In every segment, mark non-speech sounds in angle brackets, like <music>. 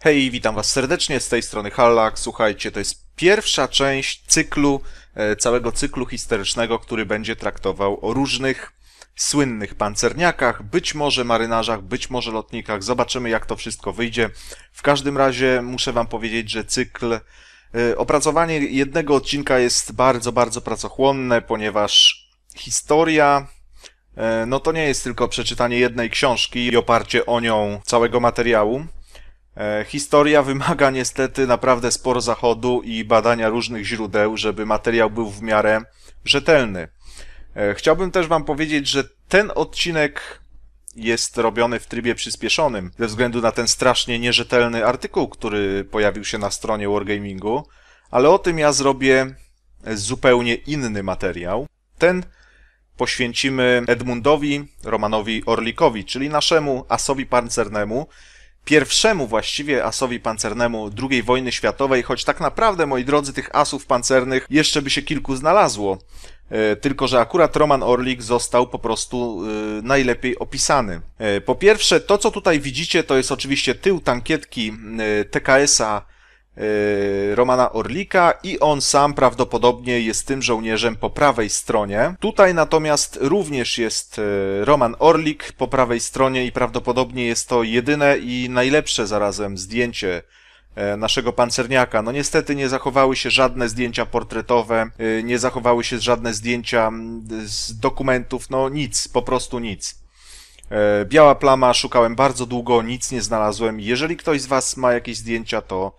Hej, witam Was serdecznie, z tej strony Hallak. Słuchajcie, to jest pierwsza część cyklu, e, całego cyklu historycznego, który będzie traktował o różnych słynnych pancerniakach, być może marynarzach, być może lotnikach. Zobaczymy, jak to wszystko wyjdzie. W każdym razie muszę Wam powiedzieć, że cykl, e, opracowanie jednego odcinka jest bardzo, bardzo pracochłonne, ponieważ historia e, no to nie jest tylko przeczytanie jednej książki i oparcie o nią całego materiału. E, historia wymaga niestety naprawdę sporo zachodu i badania różnych źródeł, żeby materiał był w miarę rzetelny. E, chciałbym też Wam powiedzieć, że ten odcinek jest robiony w trybie przyspieszonym, ze względu na ten strasznie nierzetelny artykuł, który pojawił się na stronie Wargamingu, ale o tym ja zrobię zupełnie inny materiał. Ten poświęcimy Edmundowi Romanowi Orlikowi, czyli naszemu asowi pancernemu, pierwszemu właściwie asowi pancernemu II wojny światowej, choć tak naprawdę, moi drodzy, tych asów pancernych jeszcze by się kilku znalazło. E, tylko, że akurat Roman Orlik został po prostu e, najlepiej opisany. E, po pierwsze, to co tutaj widzicie, to jest oczywiście tył tankietki TKS-a Y, Romana Orlika i on sam prawdopodobnie jest tym żołnierzem po prawej stronie. Tutaj natomiast również jest y, Roman Orlik po prawej stronie i prawdopodobnie jest to jedyne i najlepsze zarazem zdjęcie y, naszego pancerniaka. No niestety nie zachowały się żadne zdjęcia portretowe, nie zachowały się żadne zdjęcia mm, z dokumentów, no nic, po prostu nic. Biała plama szukałem bardzo długo, nic nie znalazłem. Jeżeli ktoś z Was ma jakieś zdjęcia, to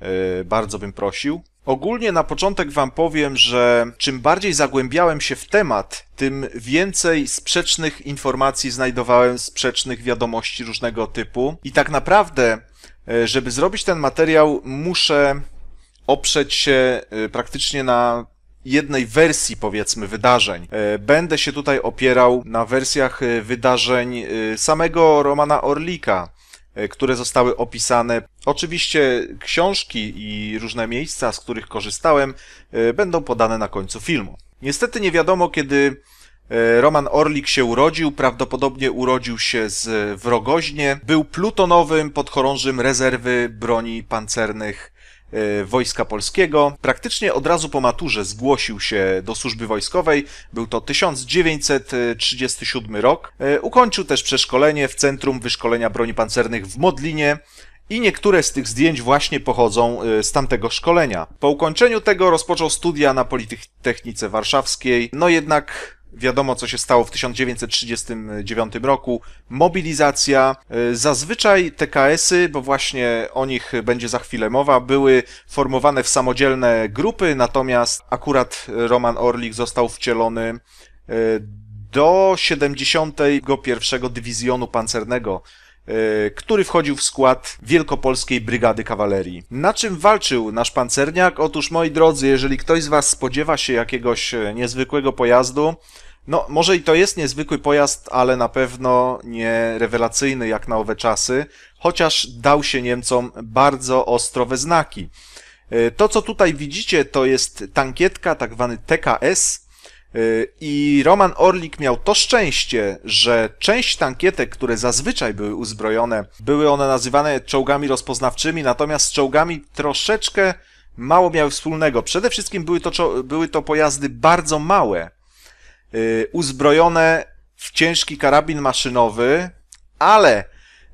E, bardzo bym prosił. Ogólnie na początek Wam powiem, że czym bardziej zagłębiałem się w temat, tym więcej sprzecznych informacji znajdowałem, sprzecznych wiadomości różnego typu. I tak naprawdę, e, żeby zrobić ten materiał, muszę oprzeć się e, praktycznie na jednej wersji, powiedzmy, wydarzeń. Będę się tutaj opierał na wersjach wydarzeń samego Romana Orlika, E, które zostały opisane. Oczywiście książki i różne miejsca, z których korzystałem, e, będą podane na końcu filmu. Niestety nie wiadomo, kiedy e, Roman Orlik się urodził, prawdopodobnie urodził się z, w Rogoźnie. Był plutonowym podchorążym rezerwy broni pancernych E, wojska Polskiego. Praktycznie od razu po maturze zgłosił się do służby wojskowej. Był to 1937 rok. E, ukończył też przeszkolenie w Centrum Wyszkolenia Broni Pancernych w Modlinie. I niektóre z tych zdjęć właśnie pochodzą e, z tamtego szkolenia. Po ukończeniu tego rozpoczął studia na Politechnice Warszawskiej, no jednak Wiadomo, co się stało w 1939 roku. Mobilizacja. E, zazwyczaj TKS-y, bo właśnie o nich będzie za chwilę mowa, były formowane w samodzielne grupy, natomiast akurat Roman Orlik został wcielony e, do 71. Dywizjonu Pancernego E, który wchodził w skład Wielkopolskiej Brygady Kawalerii. Na czym walczył nasz pancerniak? Otóż, moi drodzy, jeżeli ktoś z Was spodziewa się jakiegoś e, niezwykłego pojazdu, no, może i to jest niezwykły pojazd, ale na pewno nie rewelacyjny jak na owe czasy, chociaż dał się Niemcom bardzo ostrowe znaki. E, to, co tutaj widzicie, to jest tankietka, tak zwany TKS, Y, I Roman Orlik miał to szczęście, że część tankietek, które zazwyczaj były uzbrojone, były one nazywane czołgami rozpoznawczymi, natomiast z czołgami troszeczkę mało miały wspólnego. Przede wszystkim były to, były to pojazdy bardzo małe, y, uzbrojone w ciężki karabin maszynowy, ale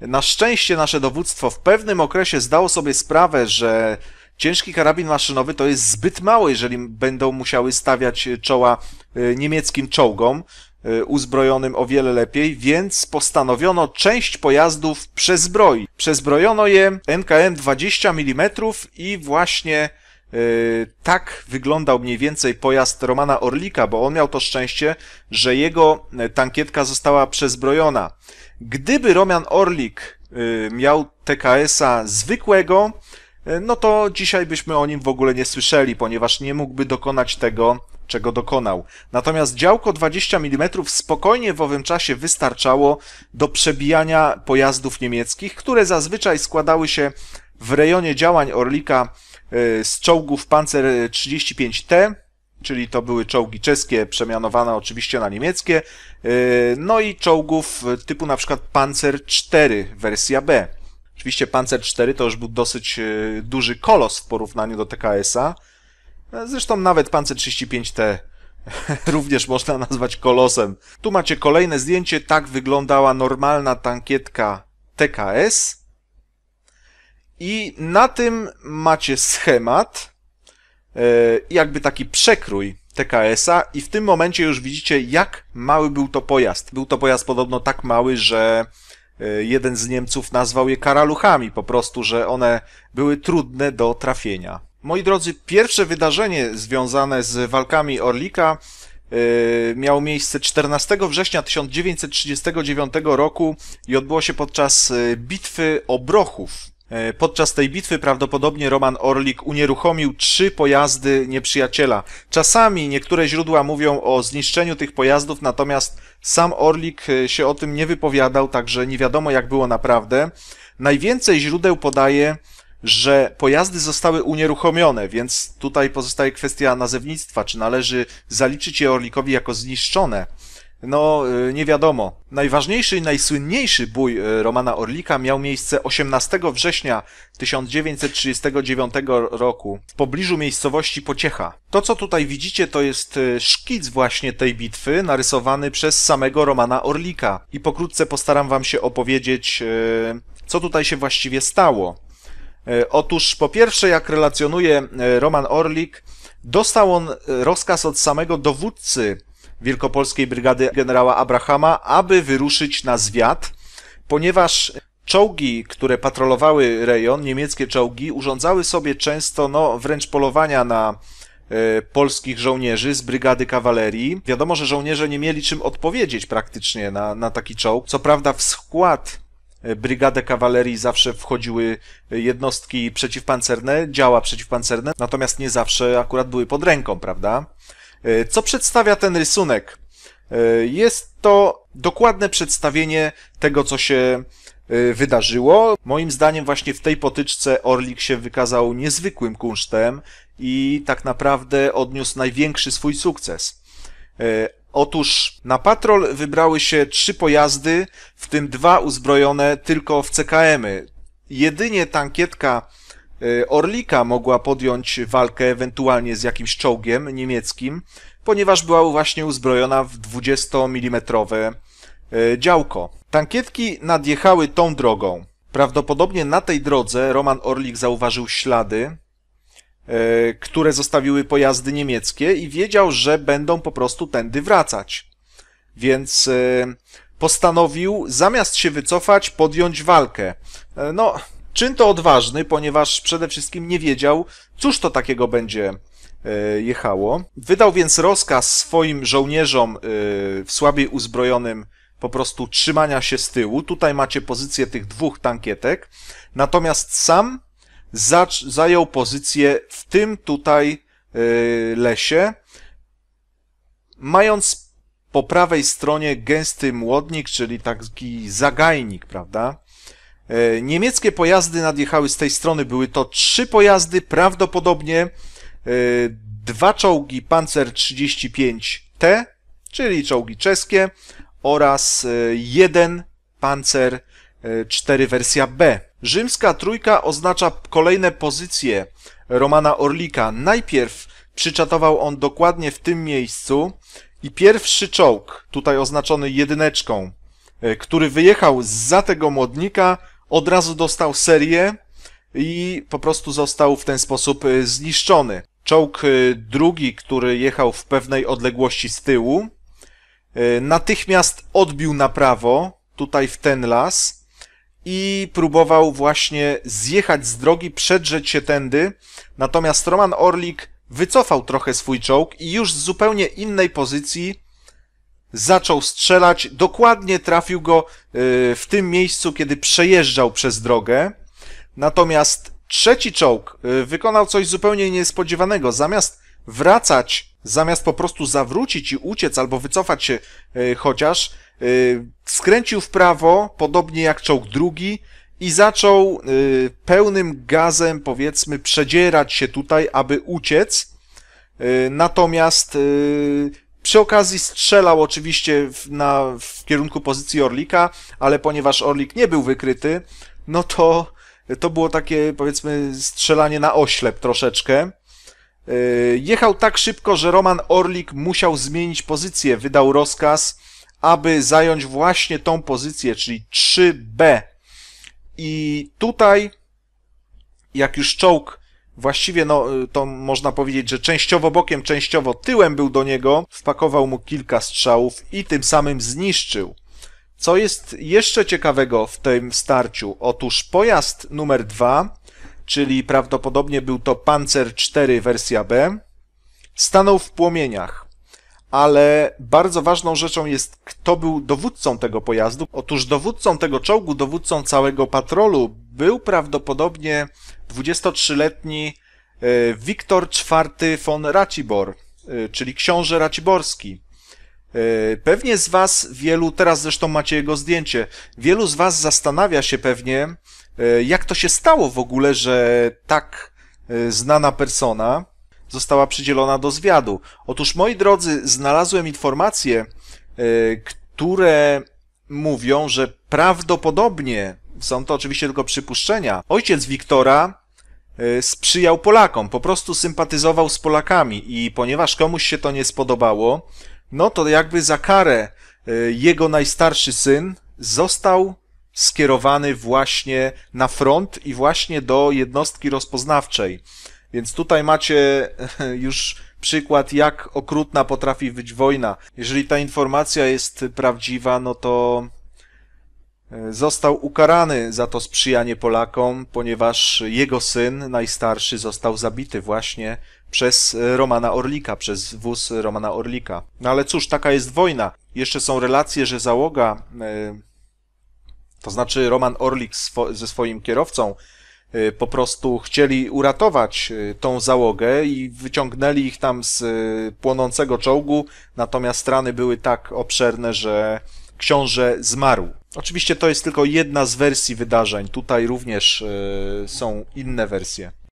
na szczęście nasze dowództwo w pewnym okresie zdało sobie sprawę, że Ciężki karabin maszynowy to jest zbyt mało, jeżeli będą musiały stawiać czoła e, niemieckim czołgom e, uzbrojonym o wiele lepiej, więc postanowiono część pojazdów przezbroić. Przezbrojono je NKM 20 mm i właśnie e, tak wyglądał mniej więcej pojazd Romana Orlika, bo on miał to szczęście, że jego tankietka została przezbrojona. Gdyby Roman Orlik miał TKS-a zwykłego, E, no to dzisiaj byśmy o nim w ogóle nie słyszeli, ponieważ nie mógłby dokonać tego, czego dokonał. Natomiast działko 20 mm spokojnie w owym czasie wystarczało do przebijania pojazdów niemieckich, które zazwyczaj składały się w rejonie działań Orlika e, z czołgów Panzer 35T, czyli to były czołgi czeskie, przemianowane oczywiście na niemieckie, e, no i czołgów typu na przykład Panzer 4 wersja B. Oczywiście Panzer 4 to już był dosyć e, duży kolos w porównaniu do TKS-a. E, zresztą nawet Panzer 35T <laughs> również można nazwać kolosem. Tu macie kolejne zdjęcie. Tak wyglądała normalna tankietka TKS. I na tym macie schemat, e, jakby taki przekrój TKS-a i w tym momencie już widzicie, jak mały był to pojazd. Był to pojazd podobno tak mały, że E, jeden z Niemców nazwał je karaluchami, po prostu, że one były trudne do trafienia. Moi drodzy, pierwsze wydarzenie związane z walkami Orlika e, miało miejsce 14 września 1939 roku i odbyło się podczas e, bitwy Obrochów. E, podczas tej bitwy prawdopodobnie Roman Orlik unieruchomił trzy pojazdy nieprzyjaciela. Czasami niektóre źródła mówią o zniszczeniu tych pojazdów, natomiast sam Orlik e, się o tym nie wypowiadał, także nie wiadomo jak było naprawdę. Najwięcej źródeł podaje, że pojazdy zostały unieruchomione, więc tutaj pozostaje kwestia nazewnictwa, czy należy zaliczyć je Orlikowi jako zniszczone no y, nie wiadomo. Najważniejszy i najsłynniejszy bój y, Romana Orlika miał miejsce 18 września 1939 roku w pobliżu miejscowości Pociecha. To, co tutaj widzicie, to jest y, szkic właśnie tej bitwy, narysowany przez samego Romana Orlika. I pokrótce postaram wam się opowiedzieć, co tutaj się właściwie stało. Otóż, po pierwsze, jak relacjonuje Roman Orlik, dostał on rozkaz od samego dowódcy Wielkopolskiej Brygady generała Abrahama, aby wyruszyć na zwiat, ponieważ Czołgi, które patrolowały rejon, niemieckie czołgi, urządzały sobie często no, wręcz polowania na e, polskich żołnierzy z brygady kawalerii. Wiadomo, że żołnierze nie mieli czym odpowiedzieć praktycznie na, na taki czołg. Co prawda w skład e, Brygady kawalerii zawsze wchodziły e, jednostki przeciwpancerne, działa przeciwpancerne, natomiast nie zawsze akurat były pod ręką, prawda? E, co przedstawia ten rysunek? E, jest to dokładne przedstawienie tego, co się e, wydarzyło. Moim zdaniem właśnie w tej potyczce Orlik się wykazał niezwykłym kunsztem i tak naprawdę odniósł największy swój sukces. Otóż na patrol wybrały się trzy pojazdy, w tym dwa uzbrojone tylko w CKM-y. Jedynie tankietka Y, Orlika mogła podjąć walkę ewentualnie z jakimś czołgiem niemieckim, ponieważ była właśnie uzbrojona w 20 mm y, działko. Tankietki nadjechały tą drogą. Prawdopodobnie na tej drodze Roman Orlik zauważył ślady, y, które zostawiły pojazdy niemieckie i wiedział, że będą po prostu tędy wracać. Więc postanowił, zamiast się wycofać, podjąć walkę. No, Czyn to odważny, ponieważ przede wszystkim nie wiedział, cóż to takiego będzie e, jechało. Wydał więc rozkaz swoim żołnierzom e, w słabiej uzbrojonym po prostu trzymania się z tyłu. Tutaj macie pozycję tych dwóch tankietek. Natomiast sam zajął pozycję w tym tutaj e, lesie, mając po prawej stronie gęsty młodnik, czyli taki zagajnik, prawda? E, niemieckie pojazdy nadjechały z tej strony, były to trzy pojazdy, prawdopodobnie e, dwa czołgi Panzer 35T, czyli czołgi czeskie, oraz e, jeden Panzer 4 wersja B. Rzymska trójka oznacza kolejne pozycje Romana Orlika. Najpierw przyczatował on dokładnie w tym miejscu i pierwszy czołg, tutaj oznaczony jedyneczką, który wyjechał za tego modnika, od razu dostał serię i po prostu został w ten sposób y, zniszczony. Czołg y, drugi, który jechał w pewnej odległości z tyłu, y, natychmiast odbił na prawo, tutaj w ten las, i próbował właśnie zjechać z drogi, przedrzeć się tędy. Natomiast Roman Orlik wycofał trochę swój czołg i już z zupełnie innej pozycji zaczął strzelać, dokładnie trafił go y, w tym miejscu, kiedy przejeżdżał przez drogę. Natomiast trzeci czołg y, wykonał coś zupełnie niespodziewanego. Zamiast wracać, zamiast po prostu zawrócić i uciec albo wycofać się y, chociaż, skręcił w prawo, podobnie jak czołg drugi, i zaczął pełnym gazem, powiedzmy, przedzierać się tutaj, aby uciec. Natomiast przy okazji strzelał oczywiście w, na, w kierunku pozycji Orlika, ale ponieważ Orlik nie był wykryty, no to to było takie, powiedzmy, strzelanie na oślep troszeczkę. Y, jechał tak szybko, że Roman Orlik musiał zmienić pozycję, wydał rozkaz, aby zająć właśnie tą pozycję, czyli 3B. I tutaj, jak już czołg właściwie no, y, to można powiedzieć, że częściowo bokiem, częściowo tyłem był do niego, wpakował mu kilka strzałów i tym samym zniszczył. Co jest jeszcze ciekawego w tym starciu? Otóż pojazd numer 2, czyli prawdopodobnie był to Panzer 4 wersja B, stanął w płomieniach ale bardzo ważną rzeczą jest, kto był dowódcą tego pojazdu. Otóż dowódcą tego czołgu, dowódcą całego patrolu był prawdopodobnie 23-letni e, Wiktor IV von Racibor, e, czyli książę Raciborski. E, pewnie z Was wielu, teraz zresztą macie jego zdjęcie, wielu z Was zastanawia się pewnie, jak to się stało w ogóle, że tak znana persona, została przydzielona do zwiadu. Otóż, moi drodzy, znalazłem informacje, e, które mówią, że prawdopodobnie, są to oczywiście tylko przypuszczenia, ojciec Wiktora e, sprzyjał Polakom, po prostu sympatyzował z Polakami i ponieważ komuś się to nie spodobało, no to jakby za karę e, jego najstarszy syn został skierowany właśnie na front i właśnie do jednostki rozpoznawczej. Więc tutaj macie <laughs> już przykład, jak okrutna potrafi być wojna. Jeżeli ta informacja jest prawdziwa, no to e, został ukarany za to sprzyjanie Polakom, ponieważ jego syn, najstarszy, został zabity właśnie przez Romana Orlika, przez wóz Romana Orlika. No ale cóż, taka jest wojna. Jeszcze są relacje, że załoga, e, to znaczy Roman Orlik ze swoim kierowcą, Y, po prostu chcieli uratować y, tą załogę i wyciągnęli ich tam z y, płonącego czołgu, natomiast rany były tak obszerne, że książę zmarł. Oczywiście to jest tylko jedna z wersji wydarzeń, tutaj również są inne wersje.